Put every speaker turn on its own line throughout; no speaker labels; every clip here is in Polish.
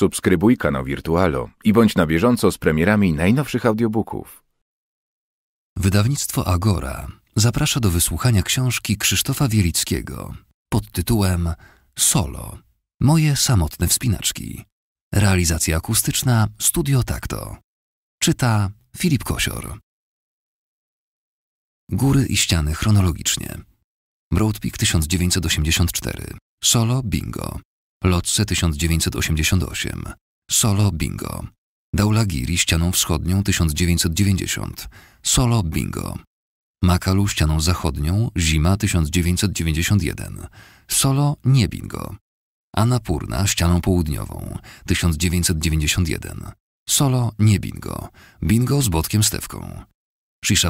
Subskrybuj kanał Wirtualo i bądź na bieżąco z premierami najnowszych audiobooków. Wydawnictwo Agora zaprasza do wysłuchania książki Krzysztofa Wielickiego pod tytułem Solo. Moje samotne wspinaczki. Realizacja akustyczna Studio Takto. Czyta Filip Kosior. Góry i ściany chronologicznie. Broadpeak 1984. Solo Bingo. Lotse 1988, Solo Bingo, Daulagiri ścianą wschodnią 1990, Solo Bingo, Makalu ścianą zachodnią Zima 1991, Solo Nie Bingo, Anapurna ścianą południową 1991, Solo Nie Bingo, Bingo z Bodkiem Stewką,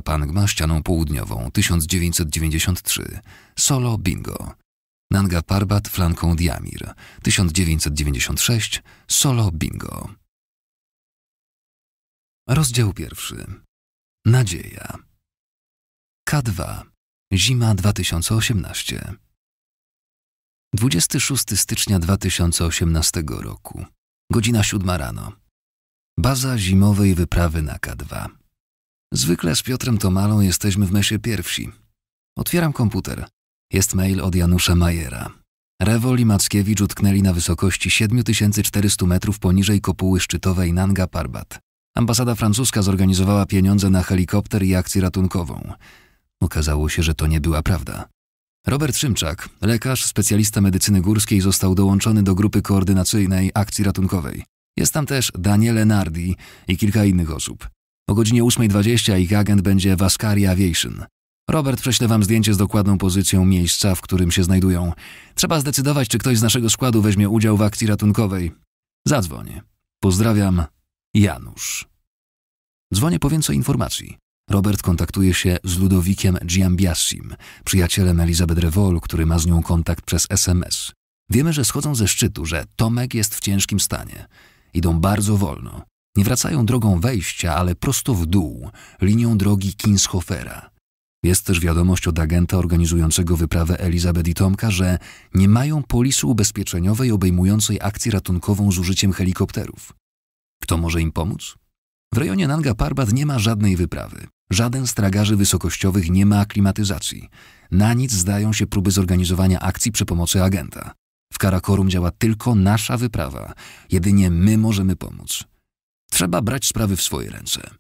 Pangma ścianą południową 1993, Solo Bingo, Nanga Parbat flanką Diamir, 1996, solo bingo. Rozdział pierwszy. Nadzieja. K2. Zima 2018. 26 stycznia 2018 roku. Godzina 7 rano. Baza zimowej wyprawy na K2. Zwykle z Piotrem Tomalą jesteśmy w mesie pierwsi. Otwieram komputer. Jest mail od Janusza Majera. Rewol i Mackiewicz utknęli na wysokości 7400 metrów poniżej kopuły szczytowej Nanga Parbat. Ambasada francuska zorganizowała pieniądze na helikopter i akcję ratunkową. Okazało się, że to nie była prawda. Robert Szymczak, lekarz, specjalista medycyny górskiej, został dołączony do grupy koordynacyjnej akcji ratunkowej. Jest tam też Daniele Nardi i kilka innych osób. O godzinie 8.20 ich agent będzie w Ascari Aviation. Robert prześle wam zdjęcie z dokładną pozycją miejsca, w którym się znajdują. Trzeba zdecydować, czy ktoś z naszego składu weźmie udział w akcji ratunkowej. Zadzwonię. Pozdrawiam, Janusz. Dzwonię po więcej informacji. Robert kontaktuje się z Ludowikiem Giambiassim, przyjacielem Elizabeth Revol, który ma z nią kontakt przez SMS. Wiemy, że schodzą ze szczytu, że Tomek jest w ciężkim stanie. Idą bardzo wolno. Nie wracają drogą wejścia, ale prosto w dół, linią drogi Kinshofera. Jest też wiadomość od agenta organizującego wyprawę Elizabeth i Tomka, że nie mają polisy ubezpieczeniowej obejmującej akcję ratunkową z użyciem helikopterów. Kto może im pomóc? W rejonie Nanga Parbat nie ma żadnej wyprawy. Żaden z tragarzy wysokościowych nie ma aklimatyzacji. Na nic zdają się próby zorganizowania akcji przy pomocy agenta. W Karakorum działa tylko nasza wyprawa. Jedynie my możemy pomóc. Trzeba brać sprawy w swoje ręce.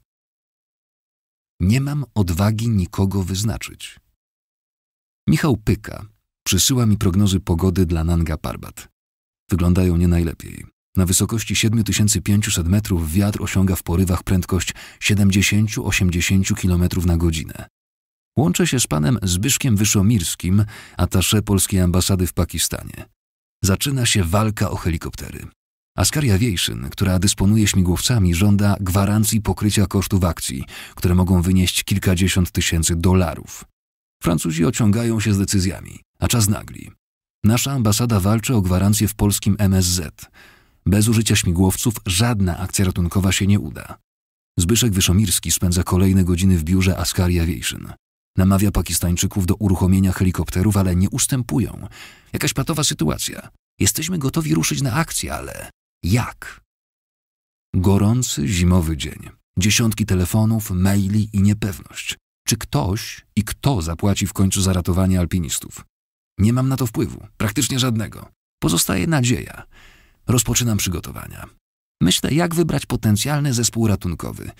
Nie mam odwagi nikogo wyznaczyć. Michał Pyka przysyła mi prognozy pogody dla Nanga Parbat. Wyglądają nie najlepiej. Na wysokości 7500 metrów wiatr osiąga w porywach prędkość 70-80 km na godzinę. Łączę się z panem Zbyszkiem Wyszomirskim, atasze polskiej ambasady w Pakistanie. Zaczyna się walka o helikoptery. Askaria Wiejszyn, która dysponuje śmigłowcami, żąda gwarancji pokrycia kosztów akcji, które mogą wynieść kilkadziesiąt tysięcy dolarów. Francuzi ociągają się z decyzjami, a czas nagli. Nasza ambasada walczy o gwarancję w polskim MSZ. Bez użycia śmigłowców żadna akcja ratunkowa się nie uda. Zbyszek Wyszomirski spędza kolejne godziny w biurze Askaria Wiejszyn. Namawia Pakistańczyków do uruchomienia helikopterów, ale nie ustępują. Jakaś patowa sytuacja. Jesteśmy gotowi ruszyć na akcję, ale jak? Gorący zimowy dzień. Dziesiątki telefonów, maili i niepewność. Czy ktoś i kto zapłaci w końcu za ratowanie alpinistów? Nie mam na to wpływu, praktycznie żadnego. Pozostaje nadzieja. Rozpoczynam przygotowania. Myślę, jak wybrać potencjalny zespół ratunkowy.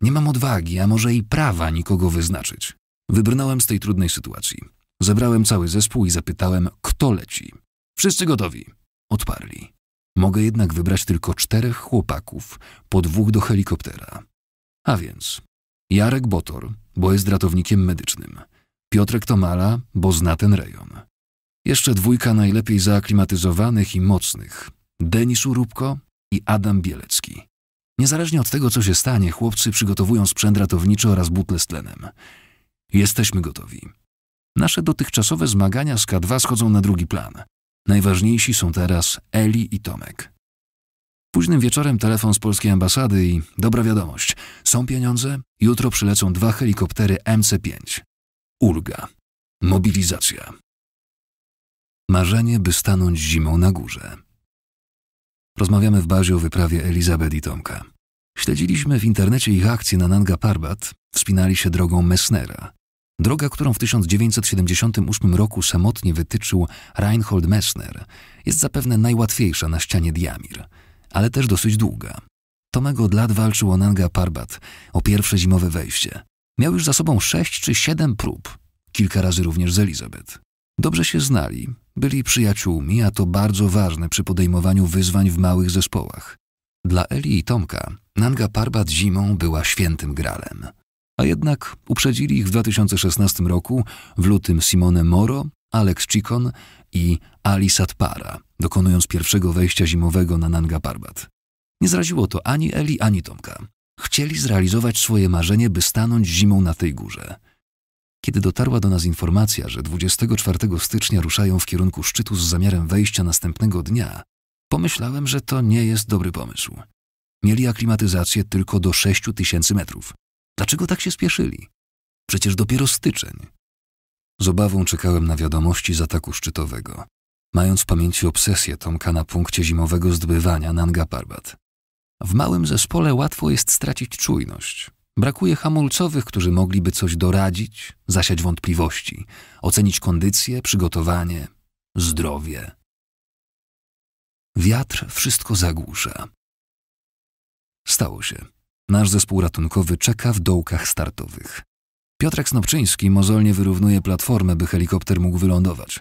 Nie mam odwagi, a może i prawa nikogo wyznaczyć. Wybrnąłem z tej trudnej sytuacji. Zebrałem cały zespół i zapytałem, kto leci. Wszyscy gotowi. Odparli. Mogę jednak wybrać tylko czterech chłopaków, po dwóch do helikoptera. A więc Jarek Botor, bo jest ratownikiem medycznym. Piotrek Tomala, bo zna ten rejon. Jeszcze dwójka najlepiej zaaklimatyzowanych i mocnych. Denis Urubko i Adam Bielecki. Niezależnie od tego, co się stanie, chłopcy przygotowują sprzęt ratowniczy oraz butle z tlenem. Jesteśmy gotowi. Nasze dotychczasowe zmagania z K2 schodzą na drugi plan – Najważniejsi są teraz Eli i Tomek. Późnym wieczorem telefon z polskiej ambasady i dobra wiadomość. Są pieniądze? Jutro przylecą dwa helikoptery MC-5. Ulga. Mobilizacja. Marzenie, by stanąć zimą na górze. Rozmawiamy w bazie o wyprawie Elizabeth i Tomka. Śledziliśmy w internecie ich akcje na Nanga Parbat, wspinali się drogą Messnera. Droga, którą w 1978 roku samotnie wytyczył Reinhold Messner, jest zapewne najłatwiejsza na ścianie Diamir, ale też dosyć długa. Tomego od lat walczył o Nanga Parbat, o pierwsze zimowe wejście. Miał już za sobą sześć czy siedem prób, kilka razy również z Elizabeth. Dobrze się znali, byli przyjaciółmi, a to bardzo ważne przy podejmowaniu wyzwań w małych zespołach. Dla Eli i Tomka Nanga Parbat zimą była świętym gralem. A jednak uprzedzili ich w 2016 roku w lutym Simone Moro, Alex Chikon i Ali Satpara, dokonując pierwszego wejścia zimowego na Nanga Parbat. Nie zraziło to ani Eli, ani Tomka. Chcieli zrealizować swoje marzenie, by stanąć zimą na tej górze. Kiedy dotarła do nas informacja, że 24 stycznia ruszają w kierunku szczytu z zamiarem wejścia następnego dnia, pomyślałem, że to nie jest dobry pomysł. Mieli aklimatyzację tylko do 6000 metrów, Dlaczego tak się spieszyli? Przecież dopiero styczeń. Z obawą czekałem na wiadomości z ataku szczytowego, mając w pamięci obsesję Tomka na punkcie zimowego zdobywania Nanga Parbat. W małym zespole łatwo jest stracić czujność. Brakuje hamulcowych, którzy mogliby coś doradzić, zasiać wątpliwości, ocenić kondycję, przygotowanie, zdrowie. Wiatr wszystko zagłusza. Stało się. Nasz zespół ratunkowy czeka w dołkach startowych. Piotrek Snopczyński mozolnie wyrównuje platformę, by helikopter mógł wylądować.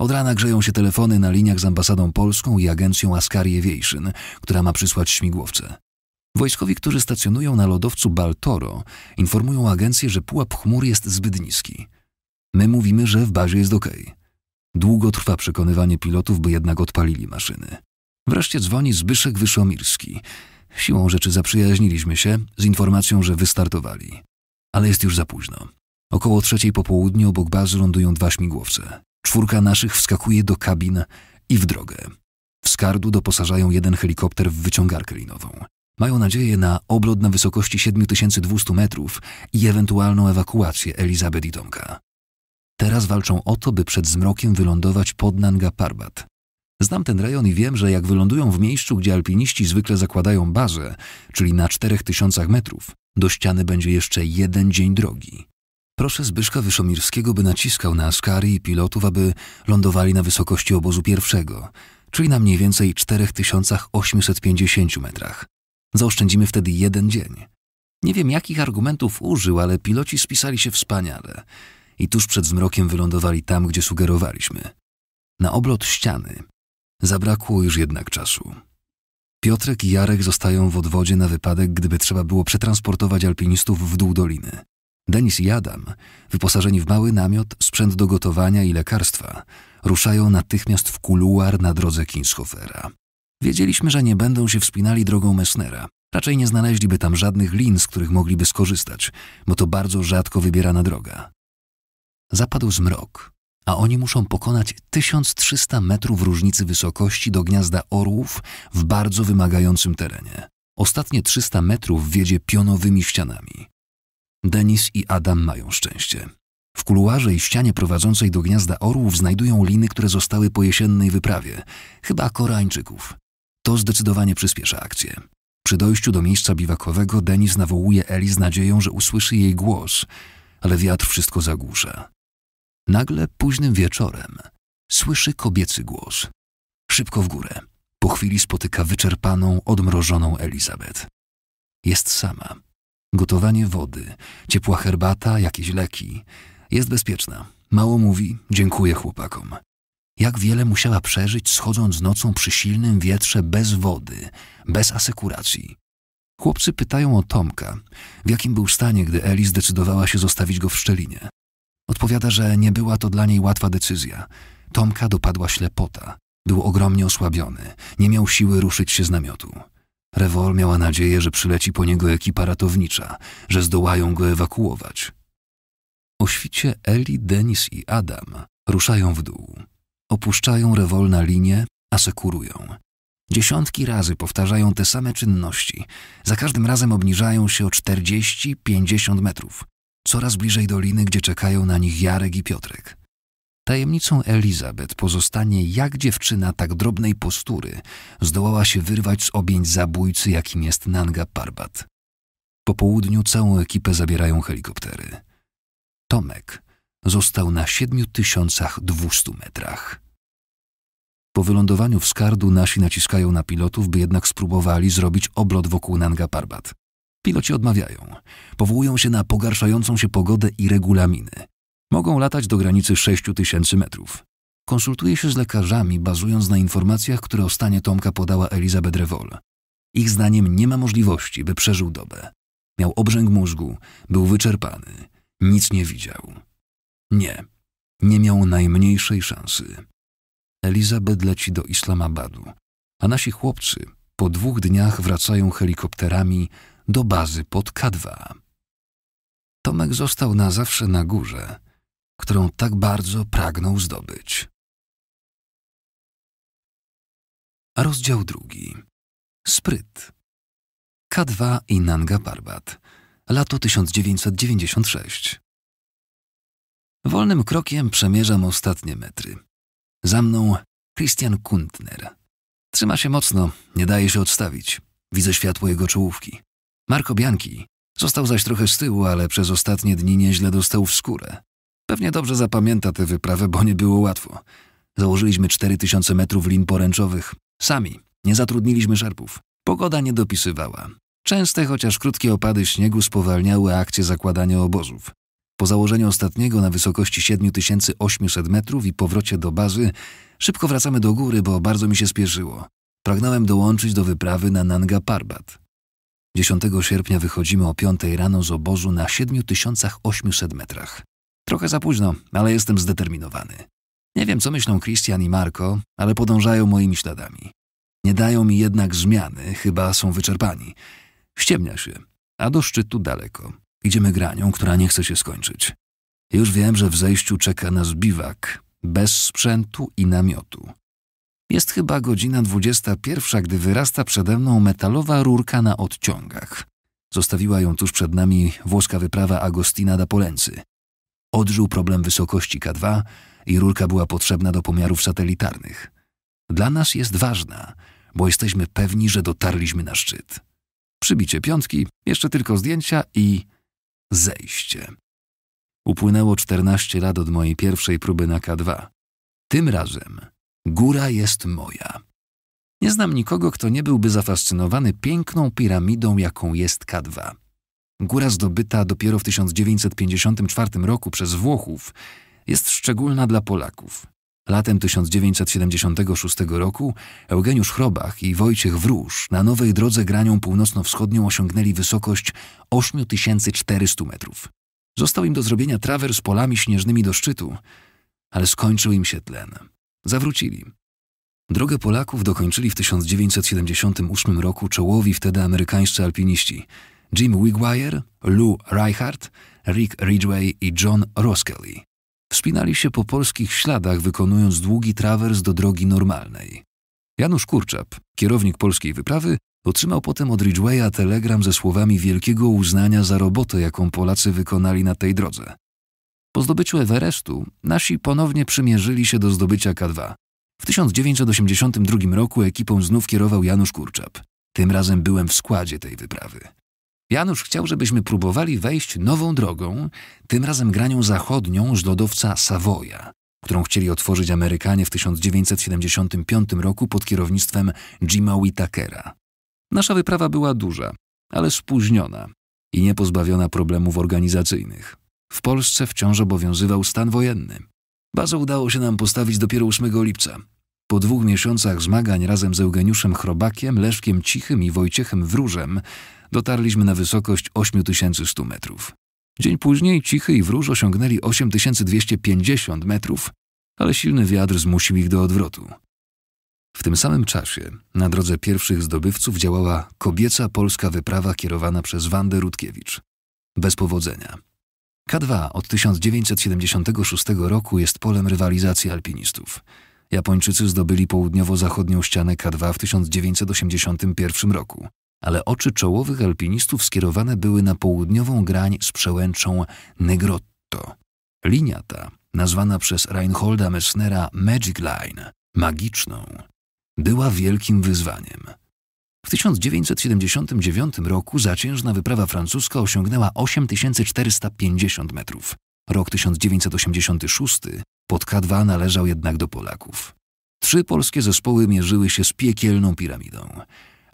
Od rana grzeją się telefony na liniach z ambasadą polską i agencją Ascari Aviation, która ma przysłać śmigłowce. Wojskowi, którzy stacjonują na lodowcu Baltoro, informują agencję, że pułap chmur jest zbyt niski. My mówimy, że w bazie jest ok. Długo trwa przekonywanie pilotów, by jednak odpalili maszyny. Wreszcie dzwoni Zbyszek Wyszomirski, Siłą rzeczy zaprzyjaźniliśmy się z informacją, że wystartowali. Ale jest już za późno. Około trzeciej po południu obok bazy lądują dwa śmigłowce. Czwórka naszych wskakuje do kabin i w drogę. W skardu doposażają jeden helikopter w wyciągarkę linową. Mają nadzieję na oblot na wysokości 7200 metrów i ewentualną ewakuację Elizabeth i Tomka. Teraz walczą o to, by przed zmrokiem wylądować pod Nanga Parbat, Znam ten rejon i wiem, że jak wylądują w miejscu, gdzie alpiniści zwykle zakładają bazę, czyli na 4000 metrów, do ściany będzie jeszcze jeden dzień drogi. Proszę Zbyszka Wyszomirskiego, by naciskał na Askari i pilotów, aby lądowali na wysokości obozu pierwszego, czyli na mniej więcej 4850 metrach. Zaoszczędzimy wtedy jeden dzień. Nie wiem, jakich argumentów użył, ale piloci spisali się wspaniale i tuż przed zmrokiem wylądowali tam, gdzie sugerowaliśmy. Na oblot ściany Zabrakło już jednak czasu. Piotrek i Jarek zostają w odwodzie na wypadek, gdyby trzeba było przetransportować alpinistów w dół doliny. Denis i Adam, wyposażeni w mały namiot, sprzęt do gotowania i lekarstwa, ruszają natychmiast w kuluar na drodze Kinshofera. Wiedzieliśmy, że nie będą się wspinali drogą Messnera. Raczej nie znaleźliby tam żadnych lin, z których mogliby skorzystać, bo to bardzo rzadko wybierana droga. Zapadł zmrok a oni muszą pokonać 1300 metrów różnicy wysokości do gniazda orłów w bardzo wymagającym terenie. Ostatnie 300 metrów wiedzie pionowymi ścianami. Denis i Adam mają szczęście. W kuluarze i ścianie prowadzącej do gniazda orłów znajdują liny, które zostały po jesiennej wyprawie, chyba Koreańczyków. To zdecydowanie przyspiesza akcję. Przy dojściu do miejsca biwakowego Denis nawołuje Eli z nadzieją, że usłyszy jej głos, ale wiatr wszystko zagłusza. Nagle późnym wieczorem słyszy kobiecy głos. Szybko w górę. Po chwili spotyka wyczerpaną, odmrożoną Elizabeth. Jest sama. Gotowanie wody, ciepła herbata, jakieś leki. Jest bezpieczna. Mało mówi, dziękuję chłopakom. Jak wiele musiała przeżyć, schodząc nocą przy silnym wietrze bez wody, bez asekuracji. Chłopcy pytają o Tomka, w jakim był stanie, gdy Eli zdecydowała się zostawić go w szczelinie. Odpowiada, że nie była to dla niej łatwa decyzja. Tomka dopadła ślepota. Był ogromnie osłabiony, nie miał siły ruszyć się z namiotu. Rewol miała nadzieję, że przyleci po niego ekipa ratownicza, że zdołają go ewakuować. O świcie Eli, Denis i Adam ruszają w dół. Opuszczają rewol na linię, asekurują. Dziesiątki razy powtarzają te same czynności. Za każdym razem obniżają się o 40-50 metrów coraz bliżej doliny, gdzie czekają na nich Jarek i Piotrek. Tajemnicą Elizabeth pozostanie, jak dziewczyna tak drobnej postury zdołała się wyrwać z objęć zabójcy, jakim jest Nanga Parbat. Po południu całą ekipę zabierają helikoptery. Tomek został na 7200 metrach. Po wylądowaniu w Skardu nasi naciskają na pilotów, by jednak spróbowali zrobić oblot wokół Nanga Parbat. Piloci odmawiają. Powołują się na pogarszającą się pogodę i regulaminy. Mogą latać do granicy 6000 metrów. Konsultuje się z lekarzami, bazując na informacjach, które o stanie Tomka podała Elizabeth Revol. Ich zdaniem nie ma możliwości, by przeżył dobę. Miał obrzęk mózgu, był wyczerpany, nic nie widział. Nie, nie miał najmniejszej szansy. Elizabeth leci do Islamabadu, a nasi chłopcy po dwóch dniach wracają helikopterami do bazy pod K2. Tomek został na zawsze na górze, którą tak bardzo pragnął zdobyć. Rozdział drugi. Spryt. K2 i Nanga Parbat. Lato 1996. Wolnym krokiem przemierzam ostatnie metry. Za mną Christian Kuntner. Trzyma się mocno, nie daje się odstawić. Widzę światło jego czołówki. Marko Bianki. został zaś trochę z tyłu, ale przez ostatnie dni nieźle dostał w skórę. Pewnie dobrze zapamięta tę wyprawę, bo nie było łatwo. Założyliśmy 4000 metrów lin poręczowych. Sami. Nie zatrudniliśmy szarpów. Pogoda nie dopisywała. Częste, chociaż krótkie opady śniegu spowalniały akcje zakładania obozów. Po założeniu ostatniego na wysokości 7800 metrów i powrocie do bazy, szybko wracamy do góry, bo bardzo mi się spieszyło. Pragnąłem dołączyć do wyprawy na Nanga Parbat. 10 sierpnia wychodzimy o 5 rano z obozu na 7800 metrach. Trochę za późno, ale jestem zdeterminowany. Nie wiem, co myślą Christian i Marco, ale podążają moimi śladami. Nie dają mi jednak zmiany, chyba są wyczerpani. Ściemnia się, a do szczytu daleko. Idziemy granią, która nie chce się skończyć. Już wiem, że w zejściu czeka nas biwak, bez sprzętu i namiotu. Jest chyba godzina 21, gdy wyrasta przede mną metalowa rurka na odciągach. Zostawiła ją tuż przed nami włoska wyprawa Agostina da Polency. Odżył problem wysokości K2 i rurka była potrzebna do pomiarów satelitarnych. Dla nas jest ważna, bo jesteśmy pewni, że dotarliśmy na szczyt. Przybicie piątki, jeszcze tylko zdjęcia i zejście. Upłynęło 14 lat od mojej pierwszej próby na K2. Tym razem Góra jest moja. Nie znam nikogo, kto nie byłby zafascynowany piękną piramidą, jaką jest K2. Góra zdobyta dopiero w 1954 roku przez Włochów jest szczególna dla Polaków. Latem 1976 roku Eugeniusz Chrobach i Wojciech Wróż na nowej drodze granią północno-wschodnią osiągnęli wysokość 8400 metrów. Został im do zrobienia z polami śnieżnymi do szczytu, ale skończył im się tlen. Zawrócili. Drogę Polaków dokończyli w 1978 roku czołowi wtedy amerykańscy alpiniści Jim Wigwire, Lou Reichardt, Rick Ridgway i John Roskelly. Wspinali się po polskich śladach, wykonując długi trawers do drogi normalnej. Janusz Kurczap, kierownik polskiej wyprawy, otrzymał potem od Ridgwaya telegram ze słowami wielkiego uznania za robotę, jaką Polacy wykonali na tej drodze. Po zdobyciu Everestu nasi ponownie przymierzyli się do zdobycia K2. W 1982 roku ekipą znów kierował Janusz Kurczap. Tym razem byłem w składzie tej wyprawy. Janusz chciał, żebyśmy próbowali wejść nową drogą, tym razem granią zachodnią z lodowca Savoya, którą chcieli otworzyć Amerykanie w 1975 roku pod kierownictwem Jima Whitakera. Nasza wyprawa była duża, ale spóźniona i niepozbawiona problemów organizacyjnych. W Polsce wciąż obowiązywał stan wojenny. Bazę udało się nam postawić dopiero 8 lipca. Po dwóch miesiącach zmagań razem z Eugeniuszem Chrobakiem, Leszkiem Cichym i Wojciechem Wróżem dotarliśmy na wysokość 8100 metrów. Dzień później Cichy i Wróż osiągnęli 8250 metrów, ale silny wiatr zmusił ich do odwrotu. W tym samym czasie na drodze pierwszych zdobywców działała kobieca polska wyprawa kierowana przez Wandę Rutkiewicz. Bez powodzenia. K2 od 1976 roku jest polem rywalizacji alpinistów. Japończycy zdobyli południowo-zachodnią ścianę K2 w 1981 roku, ale oczy czołowych alpinistów skierowane były na południową grań z przełęczą Negrotto. Linia ta, nazwana przez Reinholda Messnera Magic Line, magiczną, była wielkim wyzwaniem. W 1979 roku zaciężna wyprawa francuska osiągnęła 8450 metrów. Rok 1986 pod K2 należał jednak do Polaków. Trzy polskie zespoły mierzyły się z piekielną piramidą.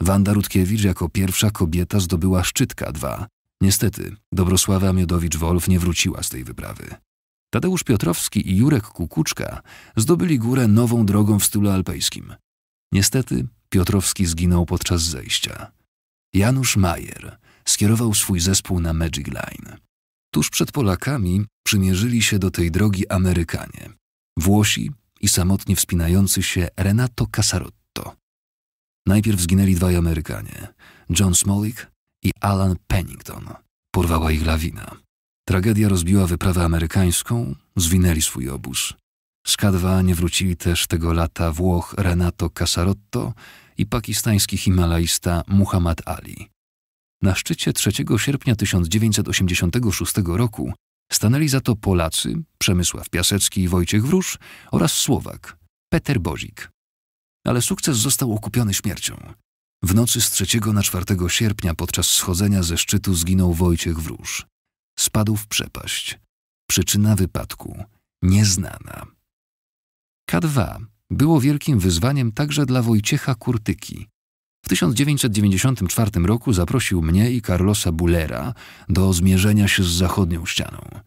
Wanda Rutkiewicz jako pierwsza kobieta zdobyła szczyt K2. Niestety, Dobrosława Miodowicz-Wolf nie wróciła z tej wyprawy. Tadeusz Piotrowski i Jurek Kukuczka zdobyli górę nową drogą w stylu alpejskim. Niestety, Piotrowski zginął podczas zejścia. Janusz Majer skierował swój zespół na Magic Line. Tuż przed Polakami przymierzyli się do tej drogi Amerykanie, Włosi i samotnie wspinający się Renato Casarotto. Najpierw zginęli dwaj Amerykanie, John Smolik i Alan Pennington. Porwała ich lawina. Tragedia rozbiła wyprawę amerykańską, zwinęli swój obóz. Z K2 nie wrócili też tego lata Włoch Renato Casarotto i pakistański himalajista Muhammad Ali. Na szczycie 3 sierpnia 1986 roku stanęli za to Polacy Przemysław Piasecki i Wojciech Wróż oraz Słowak Peter Bozik. Ale sukces został okupiony śmiercią. W nocy z 3 na 4 sierpnia podczas schodzenia ze szczytu zginął Wojciech Wróż. Spadł w przepaść. Przyczyna wypadku nieznana. K2 było wielkim wyzwaniem także dla Wojciecha Kurtyki. W 1994 roku zaprosił mnie i Carlosa Bullera do zmierzenia się z zachodnią ścianą.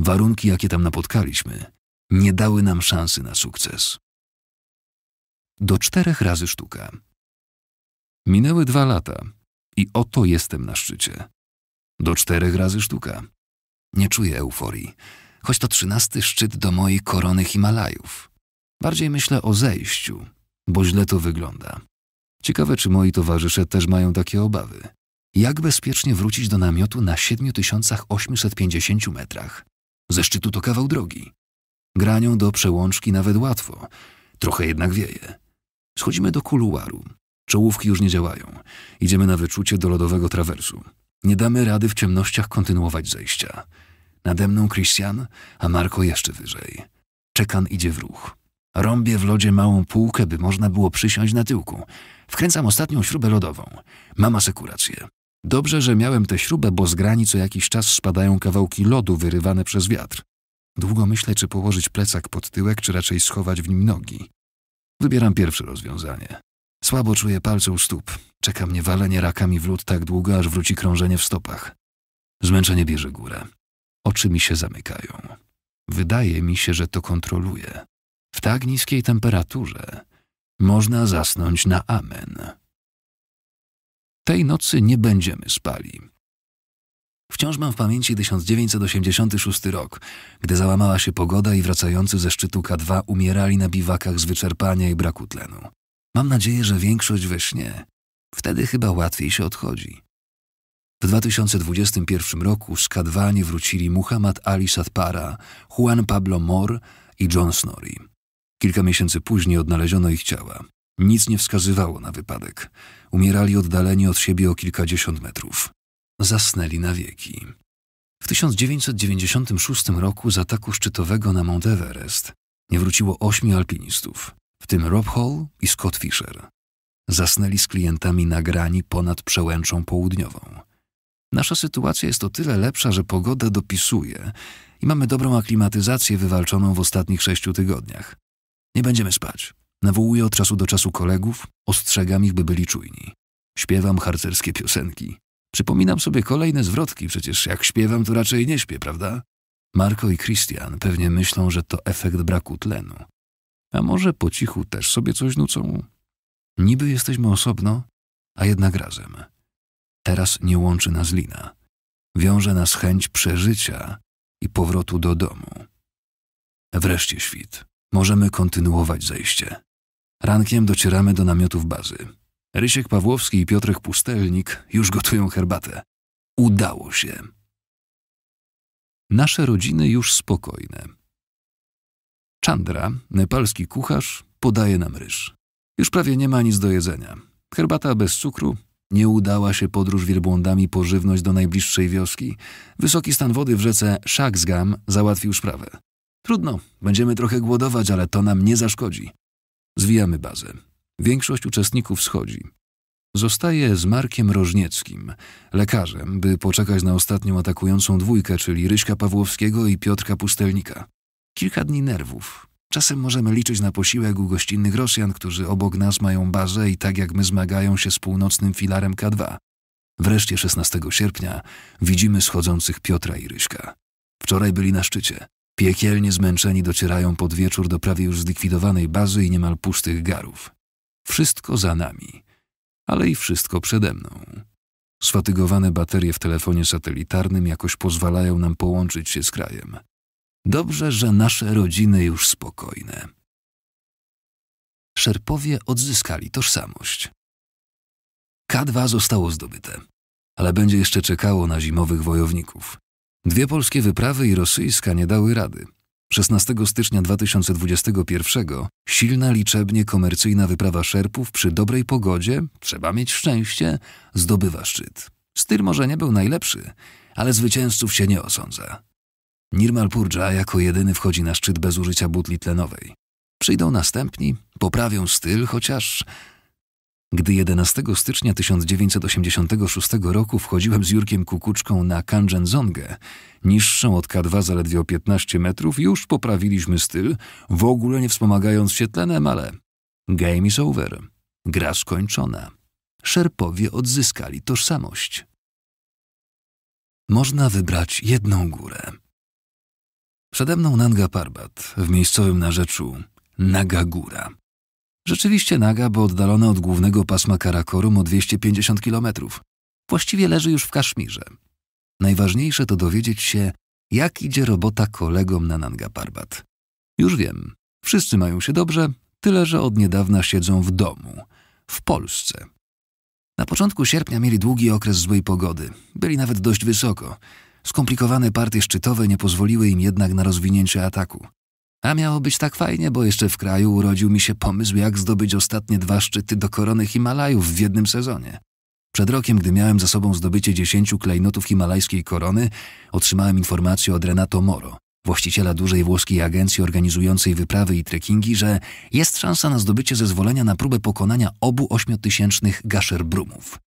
Warunki, jakie tam napotkaliśmy, nie dały nam szansy na sukces. Do czterech razy sztuka. Minęły dwa lata i oto jestem na szczycie. Do czterech razy sztuka. Nie czuję euforii, choć to trzynasty szczyt do mojej korony Himalajów. Bardziej myślę o zejściu, bo źle to wygląda. Ciekawe, czy moi towarzysze też mają takie obawy. Jak bezpiecznie wrócić do namiotu na 7850 metrach? Ze szczytu to kawał drogi. Granią do przełączki nawet łatwo. Trochę jednak wieje. Schodzimy do kuluaru. Czołówki już nie działają. Idziemy na wyczucie do lodowego trawersu. Nie damy rady w ciemnościach kontynuować zejścia. Nade mną Christian, a Marko jeszcze wyżej. Czekan idzie w ruch. Rąbię w lodzie małą półkę, by można było przysiąść na tyłku. Wkręcam ostatnią śrubę lodową. Mam asekurację. Dobrze, że miałem tę śrubę, bo z grani co jakiś czas spadają kawałki lodu wyrywane przez wiatr. Długo myślę, czy położyć plecak pod tyłek, czy raczej schować w nim nogi. Wybieram pierwsze rozwiązanie. Słabo czuję palce u stóp. Czeka mnie walenie rakami w lód tak długo, aż wróci krążenie w stopach. Zmęczenie bierze górę. Oczy mi się zamykają. Wydaje mi się, że to kontroluje. W tak niskiej temperaturze można zasnąć na amen. Tej nocy nie będziemy spali. Wciąż mam w pamięci 1986 rok, gdy załamała się pogoda i wracający ze szczytu K2 umierali na biwakach z wyczerpania i braku tlenu. Mam nadzieję, że większość we śnie. Wtedy chyba łatwiej się odchodzi. W 2021 roku z K2 nie wrócili Muhammad Ali Sadpara, Juan Pablo Mor i John Snorri. Kilka miesięcy później odnaleziono ich ciała. Nic nie wskazywało na wypadek. Umierali oddaleni od siebie o kilkadziesiąt metrów. Zasnęli na wieki. W 1996 roku z ataku szczytowego na Mount Everest nie wróciło ośmiu alpinistów, w tym Rob Hall i Scott Fisher. Zasnęli z klientami na grani ponad przełęczą południową. Nasza sytuacja jest o tyle lepsza, że pogoda dopisuje i mamy dobrą aklimatyzację wywalczoną w ostatnich sześciu tygodniach. Nie będziemy spać. Nawołuję od czasu do czasu kolegów, ostrzegam ich, by byli czujni. Śpiewam harcerskie piosenki. Przypominam sobie kolejne zwrotki, przecież jak śpiewam, to raczej nie śpię, prawda? Marko i Christian pewnie myślą, że to efekt braku tlenu. A może po cichu też sobie coś nucą? Niby jesteśmy osobno, a jednak razem. Teraz nie łączy nas lina. Wiąże nas chęć przeżycia i powrotu do domu. Wreszcie świt. Możemy kontynuować zejście. Rankiem docieramy do namiotów bazy. Rysiek Pawłowski i Piotrek Pustelnik już gotują herbatę. Udało się. Nasze rodziny już spokojne. Chandra, nepalski kucharz, podaje nam ryż. Już prawie nie ma nic do jedzenia. Herbata bez cukru, nie udała się podróż wielbłądami po żywność do najbliższej wioski. Wysoki stan wody w rzece Shaksgam załatwił sprawę. Trudno, będziemy trochę głodować, ale to nam nie zaszkodzi. Zwijamy bazę. Większość uczestników schodzi. Zostaje z Markiem Rożnieckim, lekarzem, by poczekać na ostatnią atakującą dwójkę, czyli Ryśka Pawłowskiego i Piotrka Pustelnika. Kilka dni nerwów. Czasem możemy liczyć na posiłek u gościnnych Rosjan, którzy obok nas mają bazę i tak jak my zmagają się z północnym filarem K2. Wreszcie 16 sierpnia widzimy schodzących Piotra i Ryśka. Wczoraj byli na szczycie. Piekielnie zmęczeni docierają pod wieczór do prawie już zlikwidowanej bazy i niemal pustych garów. Wszystko za nami, ale i wszystko przede mną. Sfatygowane baterie w telefonie satelitarnym jakoś pozwalają nam połączyć się z krajem. Dobrze, że nasze rodziny już spokojne. Szerpowie odzyskali tożsamość. K2 zostało zdobyte, ale będzie jeszcze czekało na zimowych wojowników. Dwie polskie wyprawy i rosyjska nie dały rady. 16 stycznia 2021 silna liczebnie komercyjna wyprawa szerpów przy dobrej pogodzie, trzeba mieć szczęście, zdobywa szczyt. Styl może nie był najlepszy, ale zwycięzców się nie osądza. Nirmal Purja jako jedyny wchodzi na szczyt bez użycia butli tlenowej. Przyjdą następni, poprawią styl, chociaż gdy 11 stycznia 1986 roku wchodziłem z Jurkiem Kukuczką na Kanjenzongę, niższą od K2 zaledwie o 15 metrów, już poprawiliśmy styl, w ogóle nie wspomagając się tlenem, ale game is over. Gra skończona. Szerpowie odzyskali tożsamość. Można wybrać jedną górę. Przede mną Nanga Parbat, w miejscowym narzeczu Naga Góra. Rzeczywiście naga, bo oddalona od głównego pasma Karakorum o 250 km. Właściwie leży już w Kaszmirze. Najważniejsze to dowiedzieć się, jak idzie robota kolegom na Nanga Parbat. Już wiem, wszyscy mają się dobrze, tyle że od niedawna siedzą w domu, w Polsce. Na początku sierpnia mieli długi okres złej pogody, byli nawet dość wysoko. Skomplikowane partie szczytowe nie pozwoliły im jednak na rozwinięcie ataku. A miało być tak fajnie, bo jeszcze w kraju urodził mi się pomysł, jak zdobyć ostatnie dwa szczyty do korony Himalajów w jednym sezonie. Przed rokiem, gdy miałem za sobą zdobycie dziesięciu klejnotów himalajskiej korony, otrzymałem informację od Renato Moro, właściciela dużej włoskiej agencji organizującej wyprawy i trekkingi, że jest szansa na zdobycie zezwolenia na próbę pokonania obu ośmiotysięcznych gaser-brumów.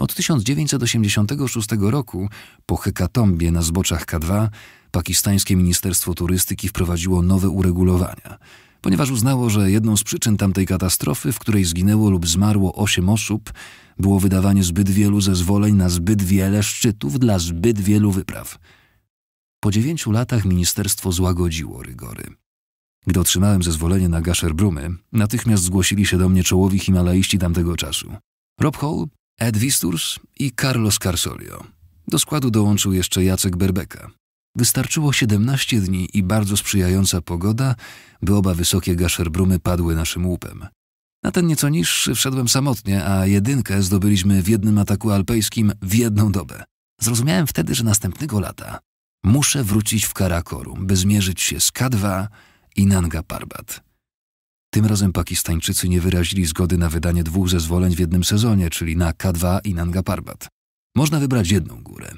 Od 1986 roku, po hekatombie na zboczach K2, pakistańskie Ministerstwo Turystyki wprowadziło nowe uregulowania, ponieważ uznało, że jedną z przyczyn tamtej katastrofy, w której zginęło lub zmarło 8 osób, było wydawanie zbyt wielu zezwoleń na zbyt wiele szczytów dla zbyt wielu wypraw. Po dziewięciu latach ministerstwo złagodziło rygory. Gdy otrzymałem zezwolenie na Gasher Brumy, natychmiast zgłosili się do mnie czołowi himalaiści tamtego czasu. Rob Hall, Ed Visturs i Carlos Carsolio. Do składu dołączył jeszcze Jacek Berbeka. Wystarczyło 17 dni i bardzo sprzyjająca pogoda, by oba wysokie gaszerbrumy padły naszym łupem. Na ten nieco niższy wszedłem samotnie, a jedynkę zdobyliśmy w jednym ataku alpejskim w jedną dobę. Zrozumiałem wtedy, że następnego lata muszę wrócić w Karakorum, by zmierzyć się z K2 i Nanga Parbat. Tym razem Pakistańczycy nie wyrazili zgody na wydanie dwóch zezwoleń w jednym sezonie, czyli na K2 i Nanga Parbat. Można wybrać jedną górę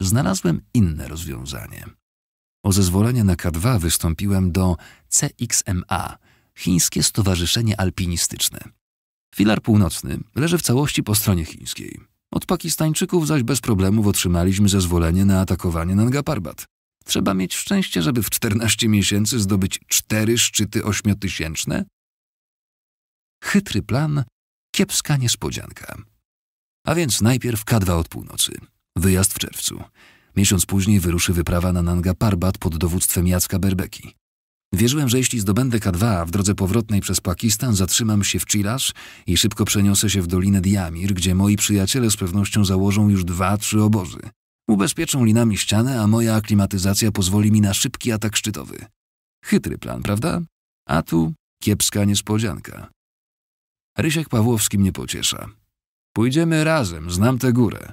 znalazłem inne rozwiązanie. O zezwolenie na K2 wystąpiłem do CXMA, Chińskie Stowarzyszenie Alpinistyczne. Filar północny leży w całości po stronie chińskiej. Od Pakistańczyków zaś bez problemów otrzymaliśmy zezwolenie na atakowanie Nanga Parbat. Trzeba mieć szczęście, żeby w 14 miesięcy zdobyć cztery szczyty ośmiotysięczne? Chytry plan, kiepska niespodzianka. A więc najpierw K2 od północy. Wyjazd w czerwcu. Miesiąc później wyruszy wyprawa na Nanga Parbat pod dowództwem Jacka Berbeki. Wierzyłem, że jeśli zdobędę K2 w drodze powrotnej przez Pakistan, zatrzymam się w Chilasz i szybko przeniosę się w Dolinę Diamir, gdzie moi przyjaciele z pewnością założą już dwa, trzy obozy. Ubezpieczą linami ścianę, a moja aklimatyzacja pozwoli mi na szybki atak szczytowy. Chytry plan, prawda? A tu kiepska niespodzianka. Rysiek Pawłowski mnie pociesza. Pójdziemy razem, znam tę górę.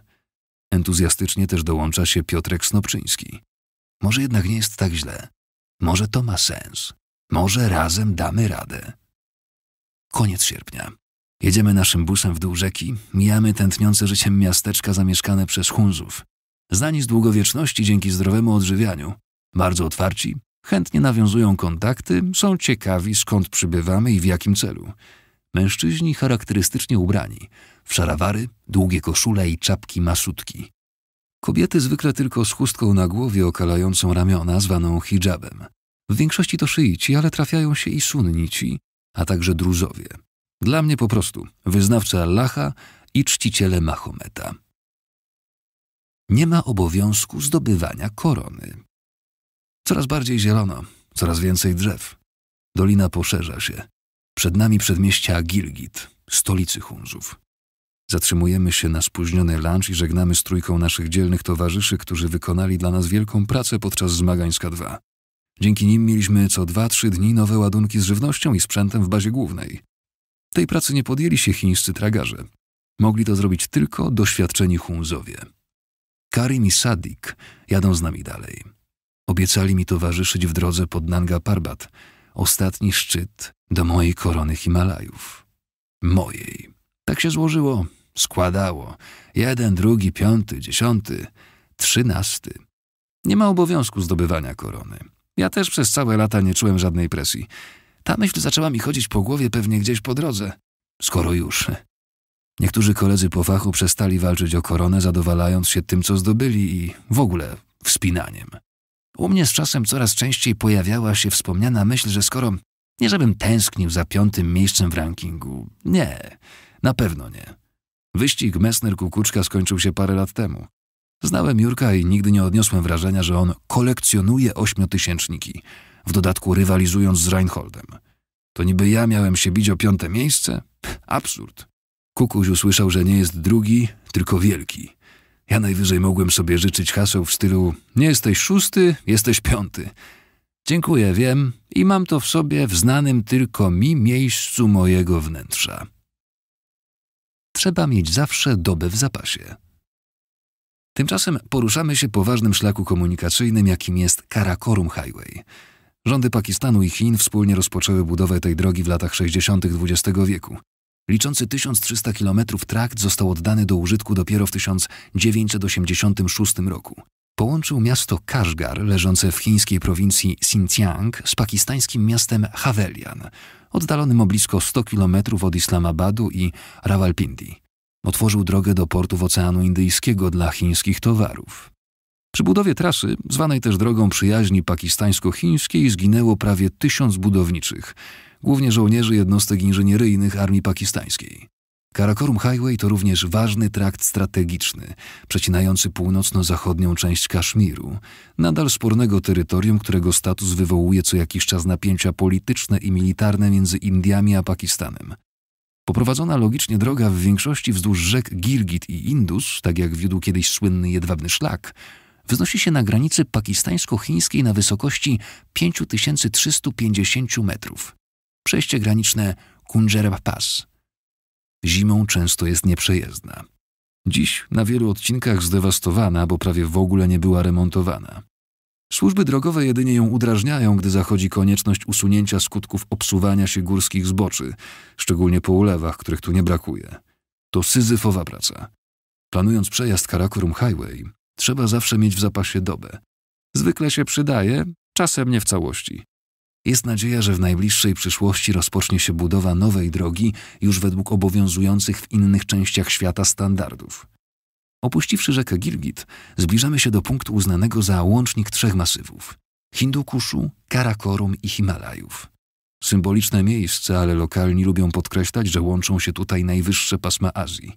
Entuzjastycznie też dołącza się Piotrek Snopczyński. Może jednak nie jest tak źle. Może to ma sens. Może razem damy radę. Koniec sierpnia. Jedziemy naszym busem w dół rzeki, mijamy tętniące życiem miasteczka zamieszkane przez Hunzów. Znani z długowieczności dzięki zdrowemu odżywianiu, bardzo otwarci, chętnie nawiązują kontakty, są ciekawi skąd przybywamy i w jakim celu. Mężczyźni charakterystycznie ubrani, w szarawary, długie koszule i czapki maszutki. Kobiety zwykle tylko z chustką na głowie okalającą ramiona, zwaną hijabem. W większości to szyici, ale trafiają się i sunnici, a także druzowie. Dla mnie po prostu wyznawcy Allaha i czciciele Mahometa. Nie ma obowiązku zdobywania korony. Coraz bardziej zielono, coraz więcej drzew. Dolina poszerza się. Przed nami przedmieścia Gilgit, stolicy Hunzów. Zatrzymujemy się na spóźniony lunch i żegnamy z trójką naszych dzielnych towarzyszy, którzy wykonali dla nas wielką pracę podczas zmagań 2 Dzięki nim mieliśmy co 2-3 dni nowe ładunki z żywnością i sprzętem w bazie głównej. Tej pracy nie podjęli się chińscy tragarze. Mogli to zrobić tylko doświadczeni Hunzowie. Karim i Sadik jadą z nami dalej. Obiecali mi towarzyszyć w drodze pod Nanga Parbat – ostatni szczyt do mojej korony Himalajów. Mojej. Tak się złożyło, składało. Jeden, drugi, piąty, dziesiąty, trzynasty. Nie ma obowiązku zdobywania korony. Ja też przez całe lata nie czułem żadnej presji. Ta myśl zaczęła mi chodzić po głowie pewnie gdzieś po drodze. Skoro już. Niektórzy koledzy po fachu przestali walczyć o koronę, zadowalając się tym, co zdobyli i w ogóle wspinaniem. U mnie z czasem coraz częściej pojawiała się wspomniana myśl, że skoro nie żebym tęsknił za piątym miejscem w rankingu, nie, na pewno nie. Wyścig Messner-Kukuczka skończył się parę lat temu. Znałem Jurka i nigdy nie odniosłem wrażenia, że on kolekcjonuje ośmiotysięczniki, w dodatku rywalizując z Reinholdem. To niby ja miałem się bić o piąte miejsce? Absurd. Kukuś usłyszał, że nie jest drugi, tylko wielki. Ja najwyżej mogłem sobie życzyć haseł w stylu nie jesteś szósty, jesteś piąty. Dziękuję, wiem i mam to w sobie w znanym tylko mi miejscu mojego wnętrza. Trzeba mieć zawsze dobę w zapasie. Tymczasem poruszamy się po ważnym szlaku komunikacyjnym, jakim jest Karakorum Highway. Rządy Pakistanu i Chin wspólnie rozpoczęły budowę tej drogi w latach 60. XX wieku. Liczący 1300 km trakt został oddany do użytku dopiero w 1986 roku. Połączył miasto Kashgar, leżące w chińskiej prowincji Xinjiang, z pakistańskim miastem Havelian, oddalonym o blisko 100 km od Islamabadu i Rawalpindi. Otworzył drogę do portów Oceanu Indyjskiego dla chińskich towarów. Przy budowie trasy, zwanej też drogą przyjaźni pakistańsko-chińskiej, zginęło prawie tysiąc budowniczych – głównie żołnierzy jednostek inżynieryjnych Armii Pakistańskiej. Karakorum Highway to również ważny trakt strategiczny, przecinający północno-zachodnią część Kaszmiru, nadal spornego terytorium, którego status wywołuje co jakiś czas napięcia polityczne i militarne między Indiami a Pakistanem. Poprowadzona logicznie droga w większości wzdłuż rzek Girgit i Indus, tak jak wiódł kiedyś słynny jedwabny szlak, wznosi się na granicy pakistańsko-chińskiej na wysokości 5350 metrów przejście graniczne Kunjerba Pass. Zimą często jest nieprzejezdna. Dziś na wielu odcinkach zdewastowana, bo prawie w ogóle nie była remontowana. Służby drogowe jedynie ją udrażniają, gdy zachodzi konieczność usunięcia skutków obsuwania się górskich zboczy, szczególnie po ulewach, których tu nie brakuje. To syzyfowa praca. Planując przejazd Karakorum Highway, trzeba zawsze mieć w zapasie dobę. Zwykle się przydaje, czasem nie w całości. Jest nadzieja, że w najbliższej przyszłości rozpocznie się budowa nowej drogi już według obowiązujących w innych częściach świata standardów. Opuściwszy rzekę Gilgit, zbliżamy się do punktu uznanego za łącznik trzech masywów – Hindukuszu, Karakorum i Himalajów. Symboliczne miejsce, ale lokalni lubią podkreślać, że łączą się tutaj najwyższe pasma Azji.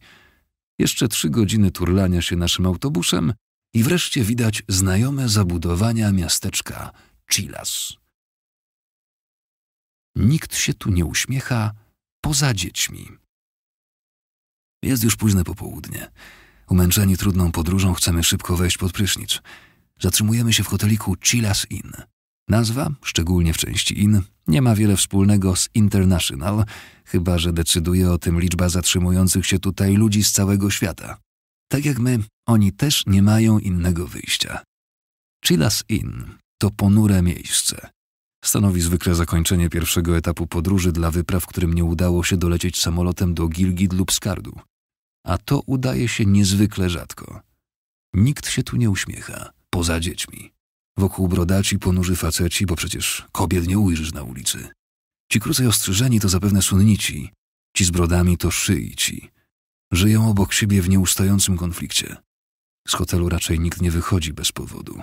Jeszcze trzy godziny turlania się naszym autobusem i wreszcie widać znajome zabudowania miasteczka Chilas. Nikt się tu nie uśmiecha poza dziećmi. Jest już późne popołudnie. Umęczeni trudną podróżą chcemy szybko wejść pod prysznic. Zatrzymujemy się w hoteliku Chilas Inn. Nazwa, szczególnie w części Inn, nie ma wiele wspólnego z international, chyba że decyduje o tym liczba zatrzymujących się tutaj ludzi z całego świata. Tak jak my, oni też nie mają innego wyjścia. Chilas Inn to ponure miejsce. Stanowi zwykle zakończenie pierwszego etapu podróży dla wypraw, którym nie udało się dolecieć samolotem do Gilgit lub Skardu. A to udaje się niezwykle rzadko. Nikt się tu nie uśmiecha, poza dziećmi. Wokół brodaci ponurzy faceci, bo przecież kobiet nie ujrzysz na ulicy. Ci krócej ostrzyżeni to zapewne sunnici, ci z brodami to szyici. Żyją obok siebie w nieustającym konflikcie. Z hotelu raczej nikt nie wychodzi bez powodu.